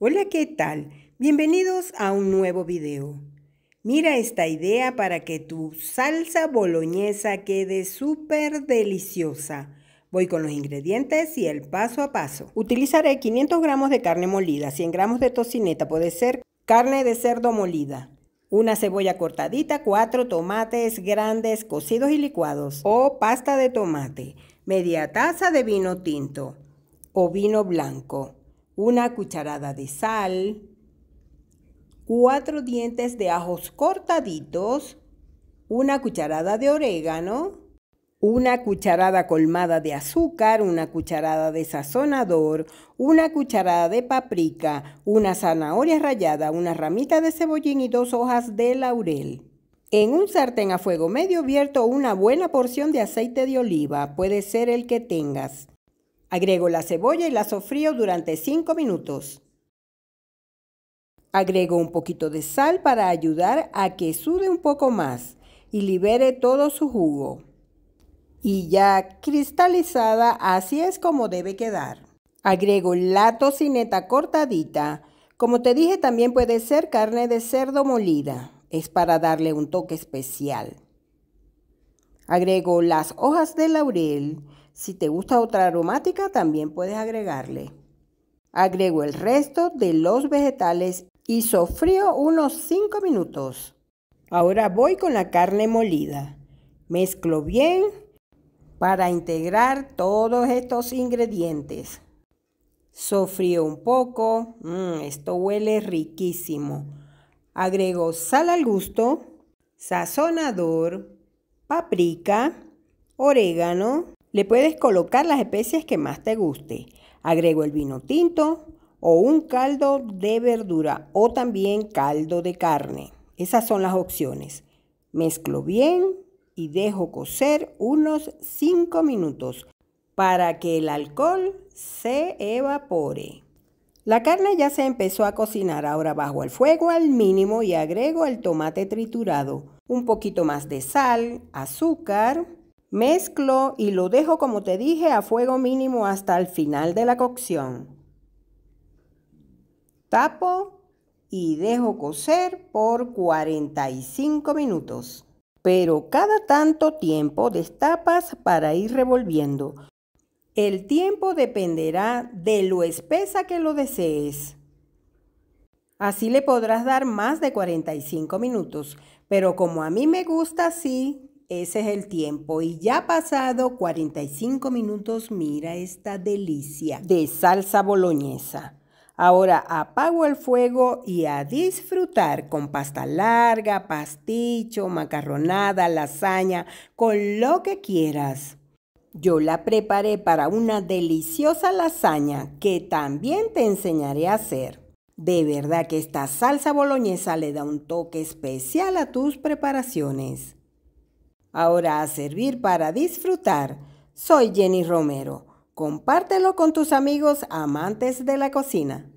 Hola, ¿qué tal? Bienvenidos a un nuevo video. Mira esta idea para que tu salsa boloñesa quede súper deliciosa. Voy con los ingredientes y el paso a paso. Utilizaré 500 gramos de carne molida, 100 gramos de tocineta, puede ser carne de cerdo molida, una cebolla cortadita, cuatro tomates grandes cocidos y licuados o pasta de tomate, media taza de vino tinto o vino blanco, una cucharada de sal, cuatro dientes de ajos cortaditos, una cucharada de orégano, una cucharada colmada de azúcar, una cucharada de sazonador, una cucharada de paprika, una zanahoria rallada, una ramita de cebollín y dos hojas de laurel. En un sartén a fuego medio abierto, una buena porción de aceite de oliva, puede ser el que tengas. Agrego la cebolla y la sofrío durante 5 minutos. Agrego un poquito de sal para ayudar a que sude un poco más y libere todo su jugo. Y ya cristalizada, así es como debe quedar. Agrego la tocineta cortadita. Como te dije, también puede ser carne de cerdo molida. Es para darle un toque especial. Agrego las hojas de laurel si te gusta otra aromática, también puedes agregarle. Agrego el resto de los vegetales y sofrío unos 5 minutos. Ahora voy con la carne molida. Mezclo bien para integrar todos estos ingredientes. Sofrío un poco. Mm, esto huele riquísimo. Agrego sal al gusto, sazonador, paprika, orégano le puedes colocar las especies que más te guste. Agrego el vino tinto o un caldo de verdura o también caldo de carne. Esas son las opciones. Mezclo bien y dejo cocer unos 5 minutos para que el alcohol se evapore. La carne ya se empezó a cocinar, ahora bajo el fuego al mínimo y agrego el tomate triturado, un poquito más de sal, azúcar, Mezclo y lo dejo, como te dije, a fuego mínimo hasta el final de la cocción. Tapo y dejo cocer por 45 minutos. Pero cada tanto tiempo destapas para ir revolviendo. El tiempo dependerá de lo espesa que lo desees. Así le podrás dar más de 45 minutos, pero como a mí me gusta así, ese es el tiempo. Y ya pasado 45 minutos, mira esta delicia de salsa boloñesa. Ahora apago el fuego y a disfrutar con pasta larga, pasticho, macarronada, lasaña, con lo que quieras. Yo la preparé para una deliciosa lasaña que también te enseñaré a hacer. De verdad que esta salsa boloñesa le da un toque especial a tus preparaciones. Ahora a servir para disfrutar. Soy Jenny Romero. Compártelo con tus amigos amantes de la cocina.